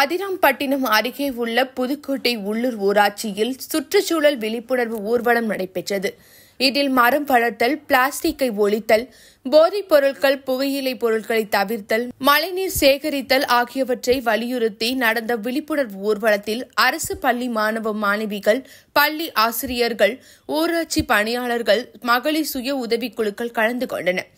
அதிராம்பட்டினம் அருகே உள்ள புதுக்கோட்டை உள்ளூர் ஊராட்சியில் சுற்றுச்சூழல் விழிப்புணர்வு ஊர்வலம் நடைபெற்றது இதில் மரம் வளர்த்தல் பிளாஸ்டிக்கை ஒழித்தல் போதைப் பொருட்கள் புகையிலை பொருட்களை தவிர்த்தல் மழைநீர் சேகரித்தல் ஆகியவற்றை வலியுறுத்தி நடந்த விழிப்புணர்வு ஊர்வலத்தில் அரசு பள்ளி மாணவ மாணவிகள் பள்ளி ஆசிரியர்கள் ஊராட்சி பணியாளர்கள் மகளிர் சுய உதவிக்குழுக்கள் கலந்து கொண்டனர்